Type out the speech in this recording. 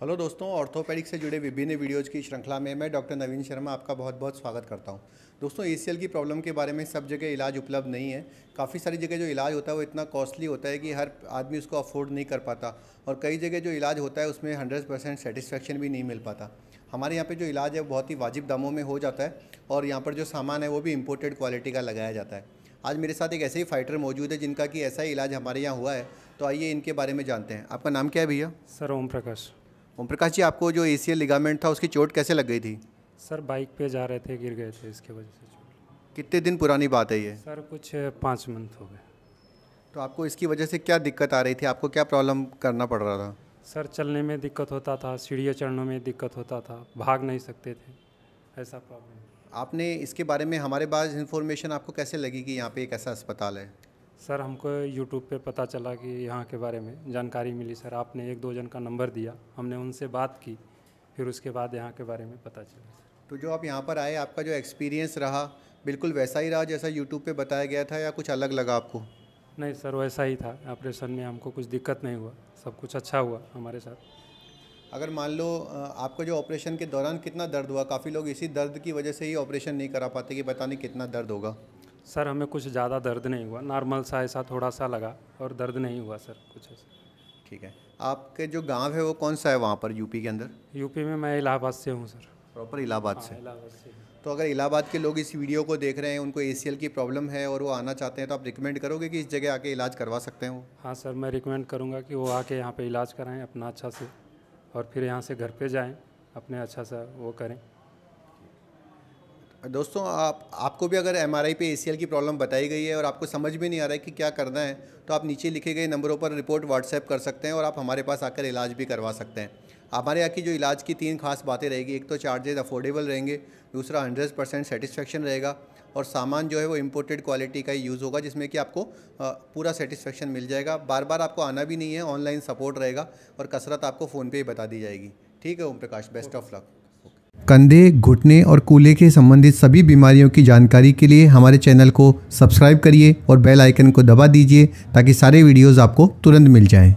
hello दोस्तों orthopaedic से जुड़े विभिन्न वीडियोज़ की श्रृंखला में मैं डॉक्टर नवीन शर्मा आपका बहुत बहुत स्वागत करता हूं दोस्तों ए की प्रॉब्लम के बारे में सब जगह इलाज उपलब्ध नहीं है काफ़ी सारी जगह जो इलाज होता है वो इतना कॉस्टली होता है कि हर आदमी उसको अफोर्ड नहीं कर पाता और कई जगह जो इलाज होता है उसमें हंड्रेड परसेंट सेटिस्फेक्शन भी नहीं मिल पाता हमारे यहाँ पर जो इलाज है बहुत ही वाजिब दामों में हो जाता है और यहाँ पर जो सामान है वो भी इम्पोर्टेड क्वालिटी का लगाया जाता है आज मेरे साथ एक ऐसे ही फाइटर मौजूद है जिनका कि ऐसा ही इलाज हमारे यहाँ हुआ है तो आइए इनके बारे में जानते हैं आपका नाम क्या है भैया सर ओम प्रकाश ओम प्रकाश जी आपको जो ए लिगामेंट था उसकी चोट कैसे लग गई थी सर बाइक पे जा रहे थे गिर गए थे इसके वजह से कितने दिन पुरानी बात है ये सर कुछ पाँच मंथ हो गए तो आपको इसकी वजह से क्या दिक्कत आ रही थी आपको क्या प्रॉब्लम करना पड़ रहा था सर चलने में दिक्कत होता था सीढ़ियाँ चढ़ने में दिक्कत होता था भाग नहीं सकते थे ऐसा प्रॉब्लम आपने इसके बारे में हमारे पास इन्फॉर्मेशन आपको कैसे लगी कि यहाँ पे एक ऐसा अस्पताल है सर हमको यूट्यूब पे पता चला कि यहाँ के बारे में जानकारी मिली सर आपने एक दो जन का नंबर दिया हमने उनसे बात की फिर उसके बाद यहाँ के बारे में पता चला सर तो जो आप यहाँ पर आए आपका जो एक्सपीरियंस रहा बिल्कुल वैसा ही रहा जैसा यूट्यूब पे बताया गया था या कुछ अलग लगा आपको नहीं सर वैसा ही था ऑपरेशन में हमको कुछ दिक्कत नहीं हुआ सब कुछ अच्छा हुआ हमारे साथ अगर मान लो आपको जो ऑपरेशन के दौरान कितना दर्द हुआ काफ़ी लोग इसी दर्द की वजह से ही ऑपरेशन नहीं करा पाते कि बताने कितना दर्द होगा सर हमें कुछ ज़्यादा दर्द नहीं हुआ नॉर्मल सा ऐसा थोड़ा सा लगा और दर्द नहीं हुआ सर कुछ ऐसा ठीक है आपके जो गांव है वो कौन सा है वहाँ पर यूपी के अंदर यूपी में मैं इलाहाबाद से हूँ सर प्रॉपर इलाहाबाद से हाँ, इलाहाबाद से तो अगर इलाहाबाद के लोग इस वीडियो को देख रहे हैं उनको ए की प्रॉब्लम है और वो आना चाहते हैं तो आप रिकमेंड करोगे कि इस जगह आके इलाज करवा सकते हैं वो हाँ सर मैं रिकमेंड करूँगा कि वो आके यहाँ पर इलाज कराएँ अपना अच्छा से और फिर यहाँ से घर पर जाएँ अपने अच्छा सा वो करें दोस्तों आप आपको भी अगर एम आर आई पे ए की प्रॉब्लम बताई गई है और आपको समझ भी नहीं आ रहा है कि क्या करना है तो आप नीचे लिखे गए नंबरों पर रिपोर्ट व्हाट्सएप कर सकते हैं और आप हमारे पास आकर इलाज भी करवा सकते हैं हमारे यहाँ की जो इलाज की तीन खास बातें रहेगी एक तो चार्जेज़ अफोर्डेबल रहेंगे दूसरा हंड्रेड परसेंट सेटिस्फेक्शन रहेगा और सामान जो है वो इम्पोर्टेड क्वालिटी का ही यूज़ होगा जिसमें कि आपको पूरा सेटिस्फेक्शन मिल जाएगा बार बार आपको आना भी नहीं है ऑनलाइन सपोर्ट रहेगा और कसरत आपको फ़ोन पे ही बता दी जाएगी ठीक है Om Prakash best of luck कंधे घुटने और कूल्हे के संबंधित सभी बीमारियों की जानकारी के लिए हमारे चैनल को सब्सक्राइब करिए और बेल आइकन को दबा दीजिए ताकि सारे वीडियोज़ आपको तुरंत मिल जाएँ